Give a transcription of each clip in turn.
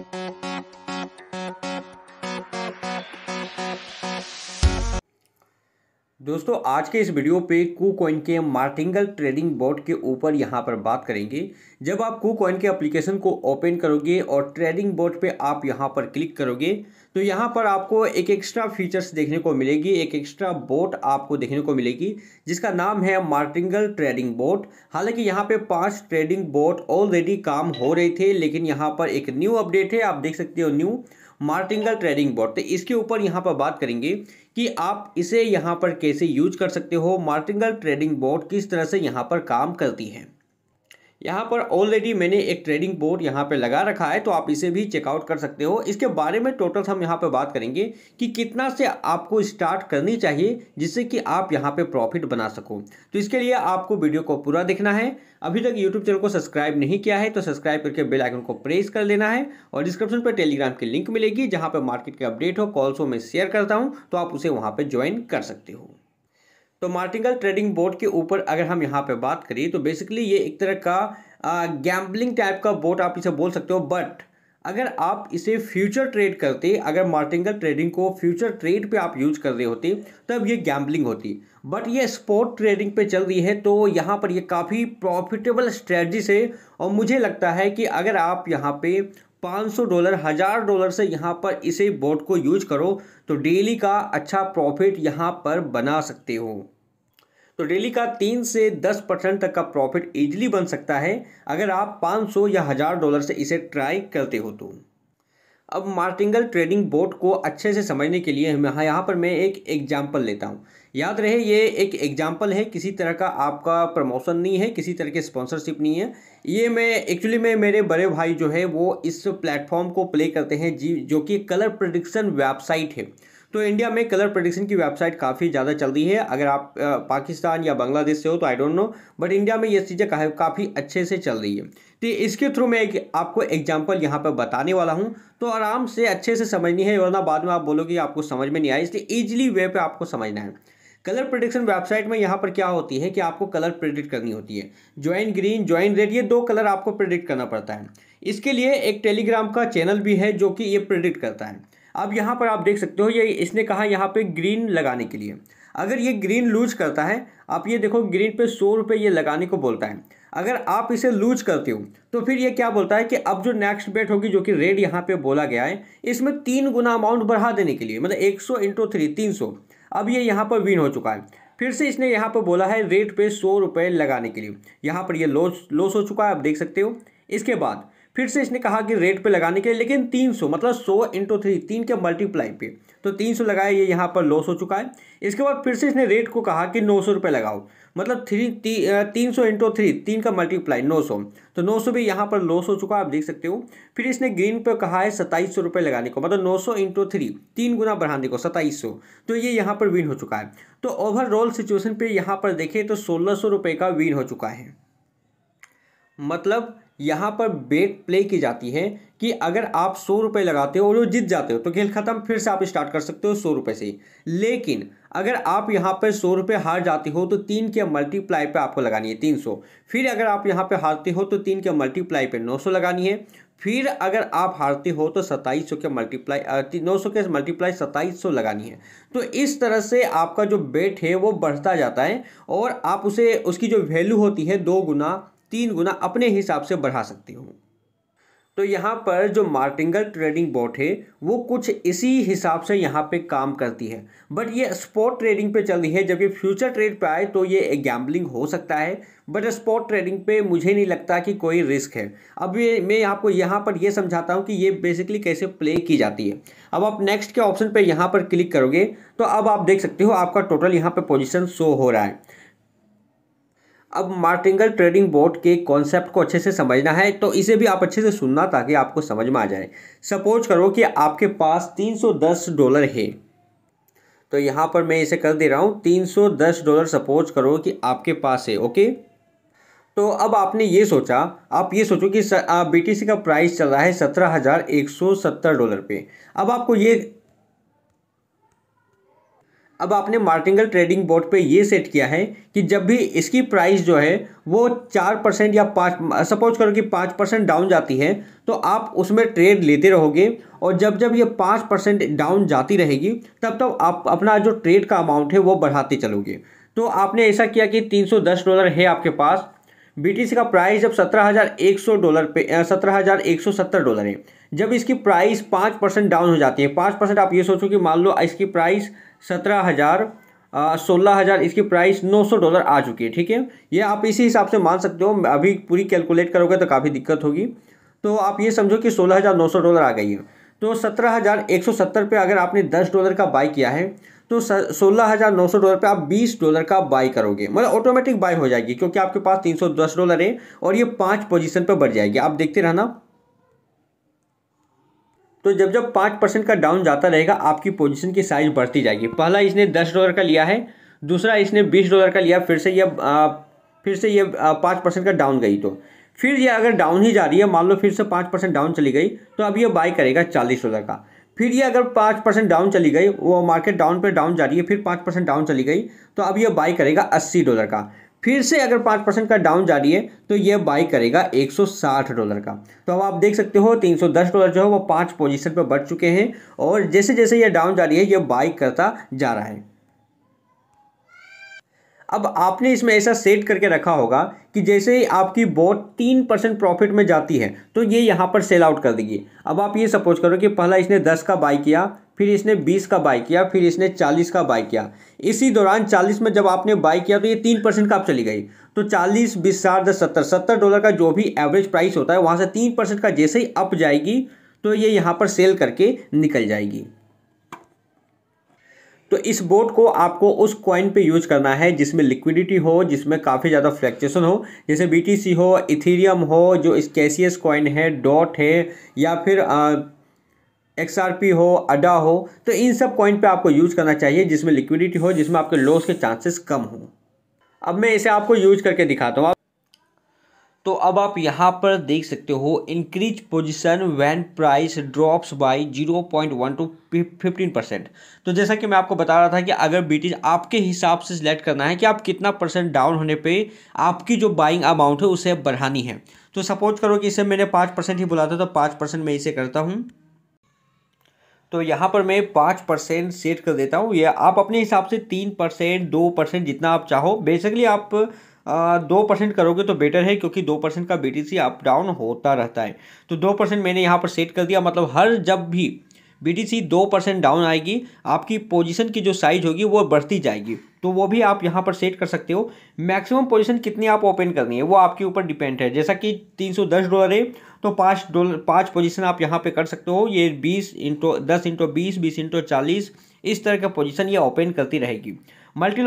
Thank you. दोस्तों आज के इस वीडियो पे कू के मार्टिंगल ट्रेडिंग बोर्ड के ऊपर यहाँ पर बात करेंगे जब आप कू के एप्लीकेशन को ओपन करोगे और ट्रेडिंग बोर्ड पे आप यहाँ पर क्लिक करोगे तो यहाँ पर आपको एक एक्स्ट्रा फीचर्स देखने को मिलेगी एक एक्स्ट्रा बोट आपको देखने को मिलेगी जिसका नाम है मार्टिंगल ट्रेडिंग बोट हालांकि यहाँ पर पाँच ट्रेडिंग बोट ऑलरेडी काम हो रहे थे लेकिन यहाँ पर एक न्यू अपडेट है आप देख सकते हो न्यू मार्टिंगल ट्रेडिंग बोट तो इसके ऊपर यहाँ पर बात करेंगे कि आप इसे यहाँ पर कैसे यूज कर सकते हो मार्टिंगल ट्रेडिंग बोर्ड किस तरह से यहाँ पर काम करती है यहाँ पर ऑलरेडी मैंने एक ट्रेडिंग बोर्ड यहाँ पर लगा रखा है तो आप इसे भी चेकआउट कर सकते हो इसके बारे में टोटल हम यहाँ पर बात करेंगे कि कितना से आपको स्टार्ट करनी चाहिए जिससे कि आप यहाँ पर प्रॉफिट बना सको तो इसके लिए आपको वीडियो को पूरा देखना है अभी तक यूट्यूब चैनल को सब्सक्राइब नहीं किया है तो सब्सक्राइब करके बेल आइकन को प्रेस कर लेना है और डिस्क्रिप्शन पर टेलीग्राम की लिंक मिलेगी जहाँ पर मार्केट के अपडेट हो कॉल्स हो मैं शेयर करता हूँ तो आप उसे वहाँ पर ज्वाइन कर सकते हो तो मार्टिकल ट्रेडिंग बोर्ड के ऊपर अगर हम यहाँ पर बात करें तो बेसिकली ये एक तरह का गैम्बलिंग टाइप का बोर्ड आप इसे बोल सकते हो बट अगर आप इसे फ्यूचर ट्रेड करते अगर मार्टिंगल ट्रेडिंग को फ्यूचर ट्रेड पे आप यूज कर रहे होते तब ये गैम्बलिंग होती बट ये स्पॉट ट्रेडिंग पे चल रही है तो यहाँ पर ये काफ़ी प्रॉफिटेबल स्ट्रेटजी से और मुझे लगता है कि अगर आप यहाँ पे 500 डॉलर हज़ार डॉलर से यहाँ पर इसे बोट को यूज करो तो डेली का अच्छा प्रॉफिट यहाँ पर बना सकते हो तो डेली का तीन से दस परसेंट तक का प्रॉफिट इजीली बन सकता है अगर आप पाँच सौ या हज़ार डॉलर से इसे ट्राई करते हो तो अब मार्टिंगल ट्रेडिंग बोर्ड को अच्छे से समझने के लिए मैं हाँ, यहाँ पर मैं एक एग्जाम्पल लेता हूँ याद रहे ये एक एग्जाम्पल है किसी तरह का आपका प्रमोशन नहीं है किसी तरह के स्पॉन्सरशिप नहीं है ये मैं एक्चुअली में मेरे बड़े भाई जो है वो इस प्लेटफॉर्म को प्ले करते हैं जी जो कि कलर प्रोडिक्शन वेबसाइट है तो इंडिया में कलर प्रडिक्शन की वेबसाइट काफ़ी ज़्यादा चल रही है अगर आप पाकिस्तान या बांग्लादेश से हो तो I don't know but India में ये चीज़ें काफ़ी अच्छे से चल रही है तो इसके थ्रू मैं एक आपको एग्जाम्पल यहाँ पर बताने वाला हूँ तो आराम से अच्छे से समझनी है वरना बाद में आप बोलोगे आपको समझ में नहीं आया इसलिए ईजिली वे पर आपको समझना है कलर प्रोडिक्शन वेबसाइट में यहाँ पर क्या होती है कि आपको कलर प्रिडिक्ट करनी होती है ज्वाइन ग्रीन ज्वाइन रेड ये दो कलर आपको प्रिडिक्ट करना पड़ता है इसके लिए एक टेलीग्राम का चैनल भी है जो कि ये प्रिडिक्ट करता है अब यहाँ पर आप देख सकते हो ये इसने कहा यहाँ पे ग्रीन लगाने के लिए अगर ये ग्रीन लूज करता है आप ये देखो ग्रीन पे सौ रुपये ये लगाने को बोलता है अगर आप इसे लूज करते हो तो फिर ये क्या बोलता है कि अब जो नेक्स्ट बेट होगी जो कि रेड यहाँ पे बोला गया है इसमें तीन गुना अमाउंट बढ़ा देने के लिए मतलब एक सौ इंटू थ्री तीन सौ अब ये यहाँ पर विन हो चुका है फिर से इसने यहाँ पर बोला है रेट पे सौ रुपये लगाने के लिए यहाँ पर यह लॉस लॉस हो चुका है आप देख सकते हो इसके बाद फिर से इसने कहा कि रेट पे लगाने के लिए लेकिन 300 मतलब 100 इंटू थ्री तीन के मल्टीप्लाई पे तो 300 लगाया ये यहाँ पर लॉस हो चुका है इसके बाद फिर से इसने रेट को कहा कि नौ सौ लगाओ मतलब थ्री ती, तीन सौ इंटू थ्री तीन का मल्टीप्लाई नौ सौ तो नौ सौ भी यहाँ पर लॉस हो चुका है आप देख सकते हो फिर इसने ग्रीन पर कहा है सत्ताईस सौ लगाने को मतलब नौ सौ इंटू थ्री तीन गुना बढ़ाने को सत्ताईस सौ तो ये यहाँ पर विन हो चुका है तो ओवरऑल सिचुएशन पर यहाँ पर देखें तो सोलह सौ का विन हो चुका है मतलब यहाँ पर बेट प्ले की जाती है कि अगर आप सौ रुपये लगाते हो और वो जीत जाते हो तो खेल ख़त्म फिर से आप स्टार्ट कर सकते हो सौ रुपये से ही लेकिन अगर आप यहाँ पर सौ रुपये हार जाते हो तो तीन के मल्टीप्लाई पे आपको लगानी है तीन सौ फिर अगर आप यहाँ पे हारते हो तो तीन के मल्टीप्लाई पे नौ सौ लगानी है फिर अगर आप हारते हो तो सत्ताईस सौ के मल्टीप्लाई नौ सौ के मल्टीप्लाई सत्ताईस सौ लगानी है तो इस तरह से आपका जो बेट है वो बढ़ता जाता है और आप उसे उसकी जो वैल्यू होती है दो गुना तीन गुना अपने हिसाब से बढ़ा सकती हूँ तो यहाँ पर जो मार्टिंगल ट्रेडिंग बोट है वो कुछ इसी हिसाब से यहाँ पे काम करती है बट ये स्पॉट ट्रेडिंग पे चल रही है जब ये फ्यूचर ट्रेड पे आए तो ये गैम्बलिंग हो सकता है बट स्पॉट ट्रेडिंग पे मुझे नहीं लगता कि कोई रिस्क है अब ये मैं आपको यहाँ पर ये समझाता हूँ कि ये बेसिकली कैसे प्ले की जाती है अब आप नेक्स्ट के ऑप्शन पर यहाँ पर क्लिक करोगे तो अब आप देख सकते हो आपका टोटल यहाँ पर पोजिशन शो हो रहा है अब मार्टिंगल ट्रेडिंग बोर्ड के कॉन्सेप्ट को अच्छे से समझना है तो इसे भी आप अच्छे से सुनना ताकि आपको समझ में आ जाए सपोज करो कि आपके पास 310 डॉलर है तो यहाँ पर मैं इसे कर दे रहा हूँ 310 डॉलर सपोज करो कि आपके पास है ओके तो अब आपने ये सोचा आप ये सोचो कि बी टी सी का प्राइस चल रहा है सत्रह हज़ार एक सौ सत्तर डॉलर पे अब आपको ये अब आपने मार्टिंगल ट्रेडिंग बोर्ड पे ये सेट किया है कि जब भी इसकी प्राइस जो है वो चार परसेंट या पाँच सपोज करो कि पाँच परसेंट डाउन जाती है तो आप उसमें ट्रेड लेते रहोगे और जब जब ये पाँच परसेंट डाउन जाती रहेगी तब तब आप अपना जो ट्रेड का अमाउंट है वो बढ़ाते चलोगे तो आपने ऐसा किया कि तीन सौ दस डॉलर है आपके पास बी का प्राइस जब सत्रह हज़ार एक सौ डॉलर पे सत्रह हज़ार एक सौ सत्तर डॉलर है जब इसकी प्राइस पाँच परसेंट डाउन हो जाती है पाँच परसेंट आप ये सोचो कि मान लो इसकी प्राइस सत्रह हज़ार सोलह हज़ार इसकी प्राइस नौ सौ डॉलर आ चुकी है ठीक है ये आप इसी हिसाब से मान सकते हो अभी पूरी कैलकुलेट करोगे तो काफ़ी दिक्कत होगी तो आप ये समझो कि सोलह हज़ार नौ सौ डॉलर आ गई है तो सत्रह हज़ार एक सौ सत्तर पर अगर आपने दस डॉलर का बाई किया है तो सोलह हज़ार नौ सौ डॉलर पर आप बीस डॉलर का बाई करोगे मतलब ऑटोमेटिक बाई हो जाएगी क्योंकि आपके पास तीन सौ दस डॉलर है और ये पाँच पोजिशन पर बढ़ जाएगी आप देखते रहना तो जब जब पाँच परसेंट का डाउन जाता रहेगा आपकी पोजीशन की साइज बढ़ती जाएगी पहला इसने दस डॉलर का लिया है दूसरा इसने बीस डॉलर का लिया फिर से यह फिर से ये पाँच परसेंट का डाउन गई तो फिर ये अगर डाउन ही जा रही है मान लो फिर से पाँच परसेंट डाउन चली गई तो अब ये बाई करेगा चालीस डॉलर का फिर ये अगर पाँच परसेंट डाउन चली गई वो मार्केट डाउन पे डाउन जा रही है फिर पाँच परसेंट डाउन चली गई तो अब ये बाई करेगा अस्सी डॉलर का फिर से अगर पाँच परसेंट का डाउन जारी है तो ये बाई करेगा 160 डॉलर का तो अब आप देख सकते हो 310 डॉलर जो है वो पांच पोजीशन पर बढ़ चुके हैं और जैसे जैसे ये डाउन जारी है ये बाई करता जा रहा है अब आपने इसमें ऐसा सेट करके रखा होगा कि जैसे ही आपकी बोट तीन परसेंट प्रॉफिट में जाती है तो ये यहाँ पर सेल आउट कर देगी अब आप ये सपोज करो कि पहला इसने दस का बाई किया फिर इसने बीस का बाई किया फिर इसने चालीस का बाई किया इसी दौरान चालीस में जब आपने बाई किया तो ये तीन परसेंट का आप चली गई तो चालीस बीस साठ दस सत्तर सत्तर डॉलर का जो भी एवरेज प्राइस होता है वहाँ से तीन परसेंट का जैसे ही अप जाएगी तो ये यहाँ पर सेल करके निकल जाएगी तो इस बोट को आपको उस कॉइन पे यूज करना है जिसमें लिक्विडिटी हो जिसमें काफ़ी ज़्यादा फ्लैक्चुएसन हो जैसे बीटीसी हो इथेरियम हो जो इस कैसियस कॉइन है डॉट है या फिर आ, एक्स हो अडा हो तो इन सब कॉइन पे आपको यूज़ करना चाहिए जिसमें लिक्विडिटी हो जिसमें आपके लॉस के चांसेस कम हो अब मैं इसे आपको यूज करके दिखाता हूँ तो अब आप यहाँ पर देख सकते हो increase position when price drops by one to fifteen percent तो जैसा कि मैं आपको बता रहा था कि अगर बीटीज आपके हिसाब से सिलेक्ट करना है कि आप कितना परसेंट डाउन होने पे आपकी जो बाइंग अमाउंट है उसे बढ़ानी है तो सपोज करो कि इसे मैंने पाँच परसेंट ही बोला था तो पाँच परसेंट मैं इसे करता हूँ तो यहाँ पर मैं पाँच परसेंट सेट कर देता हूँ या आप अपने हिसाब से तीन परसेंट दो परसेंट जितना आप चाहो बेसिकली आप दो परसेंट करोगे तो बेटर है क्योंकि दो परसेंट का बी अप डाउन होता रहता है तो दो परसेंट मैंने यहाँ पर सेट कर दिया मतलब हर जब भी बी टी सी दो परसेंट डाउन आएगी आपकी पोजीशन की जो साइज होगी वो बढ़ती जाएगी तो वो भी आप यहाँ पर सेट कर सकते हो मैक्सिमम पोजीशन कितनी आप ओपन करनी है वो आपके ऊपर डिपेंड है जैसा कि तीन डॉलर है तो पाँच डॉलर पाँच पोजीशन आप यहाँ पे कर सकते हो ये बीस इंटो दस इंटो बीस बीस इंटो चालीस इस तरह का पोजीशन ये ओपन करती रहेगी multi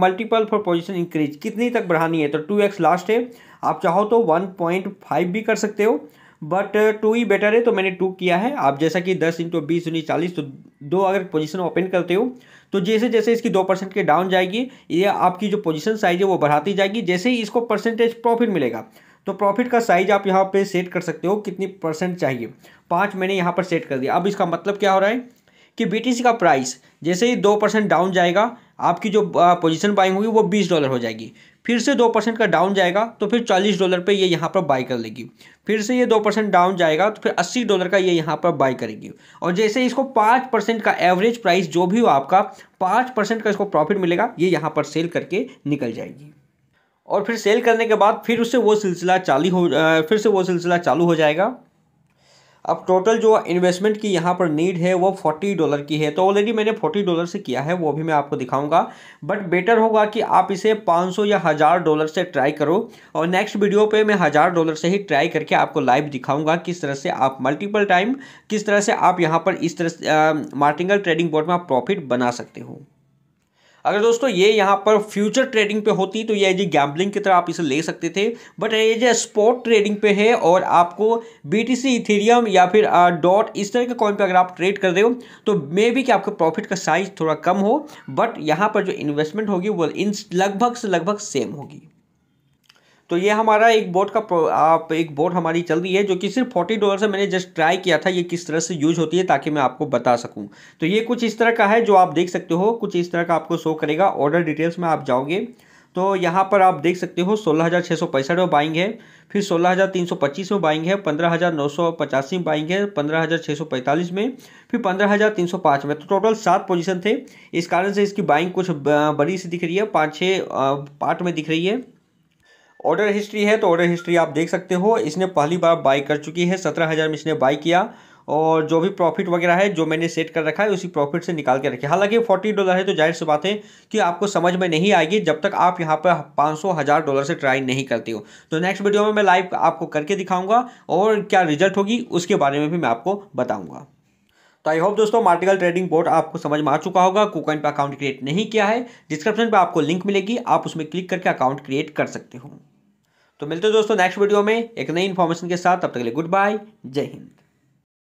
multiple for position increase कितनी तक बढ़ानी है तो टू एक्स लास्ट है आप चाहो तो वन पॉइंट फाइव भी कर सकते हो बट टू uh, ही बेटर है तो मैंने टू किया है आप जैसा कि दस इंटू बीस उन्नीस चालीस तो दो अगर पोजीशन ओपन करते हो तो जैसे जैसे इसकी दो परसेंट के डाउन जाएगी ये आपकी जो पोजीशन साइज है वो बढ़ाती जाएगी जैसे ही इसको परसेंटेज प्रॉफिट मिलेगा तो प्रॉफिट का साइज आप यहाँ पे सेट कर सकते हो कितनी परसेंट चाहिए पाँच मैंने यहाँ पर सेट कर दिया अब इसका मतलब क्या हो रहा है कि बी का प्राइस जैसे ही दो परसेंट डाउन जाएगा आपकी जो पोजीशन बाइंग होगी वो बीस डॉलर हो जाएगी फिर से दो परसेंट का डाउन जाएगा तो फिर चालीस डॉलर पे ये यहाँ पर बाई कर लेगी फिर से ये दो परसेंट डाउन जाएगा तो फिर अस्सी डॉलर का ये यहाँ पर बाई करेगी और जैसे इसको पाँच परसेंट का एवरेज प्राइस जो भी हो आपका पाँच परसेंट का इसको प्रॉफिट मिलेगा ये यहाँ पर सेल करके निकल जाएगी और फिर सेल करने के बाद फिर उससे वो सिलसिला चालू हो फिर से वो सिलसिला चालू हो जाएगा अब टोटल जो इन्वेस्टमेंट की यहाँ पर नीड है वो फोर्टी डॉलर की है तो ऑलरेडी मैंने फोर्टी डॉलर से किया है वो भी मैं आपको दिखाऊंगा बट बेटर होगा कि आप इसे पाँच सौ या हज़ार डॉलर से ट्राई करो और नेक्स्ट वीडियो पे मैं हज़ार डॉलर से ही ट्राई करके आपको लाइव दिखाऊंगा किस तरह से आप मल्टीपल टाइम किस तरह से आप यहाँ पर इस तरह से मार्टिंगल ट्रेडिंग बोर्ड में आप प्रॉफिट बना सकते हो अगर दोस्तों ये यहाँ पर फ्यूचर ट्रेडिंग पे होती तो ये जी गैम्बलिंग की तरह आप इसे ले सकते थे बट ये जो स्पॉट ट्रेडिंग पे है और आपको बी टी सी इथेरियम या फिर डॉट इस तरह के कॉइन पे अगर आप ट्रेड कर रहे हो तो मे भी कि आपके प्रॉफिट का साइज थोड़ा कम हो बट यहाँ पर जो इन्वेस्टमेंट होगी वो इन लगभग से लगभग सेम होगी तो ये हमारा एक बोट का आप एक बोट हमारी चल रही है जो कि सिर्फ फोर्टी डॉलर से मैंने जस्ट ट्राई किया था ये किस तरह से यूज होती है ताकि मैं आपको बता सकूं तो ये कुछ इस तरह का है जो आप देख सकते हो कुछ इस तरह का आपको शो करेगा ऑर्डर डिटेल्स में आप जाओगे तो यहाँ पर आप देख सकते हो सोलह हज़ार छः सौ पैंसठ में बाइंग है फिर सोलह हज़ार तीन सौ पच्चीस में बाइंग है पंद्रह हज़ार नौ सौ पचासी में बाइंग है पंद्रह हज़ार छः सौ पैंतालीस में फिर पंद्रह हज़ार तीन सौ पाँच में तो टोटल सात पोजिशन थे इस कारण से इसकी बाइंग कुछ बड़ी सी दिख रही है पाँच छः पार्ट में दिख रही है ऑर्डर हिस्ट्री है तो ऑर्डर हिस्ट्री आप देख सकते हो इसने पहली बार बाई कर चुकी है सत्रह हज़ार में इसने बाई किया और जो भी प्रॉफिट वगैरह है जो मैंने सेट कर रखा है उसी प्रॉफिट से निकाल के रखे हालांकि फोर्टी डॉलर है तो जाहिर सी बात है कि आपको समझ में नहीं आएगी जब तक आप यहाँ पर पाँच सौ हज़ार डॉलर से ट्राई नहीं करते हो तो नेक्स्ट वीडियो में मैं लाइव आपको करके दिखाऊँगा और क्या रिजल्ट होगी उसके बारे में भी मैं आपको बताऊँगा तो आई होप दोस्तों मार्टिकल ट्रेडिंग बोर्ड आपको समझ में आ चुका होगा कोकॉइन पर अकाउंट क्रिएट नहीं किया है डिस्क्रिप्शन पर आपको लिंक मिलेगी आप उसमें क्लिक करके अकाउंट क्रिएट कर सकते हो तो मिलते हो दोस्तों नेक्स्ट वीडियो में एक नई इन्फॉर्मेशन के साथ तब तक के लिए गुड बाय जय हिंद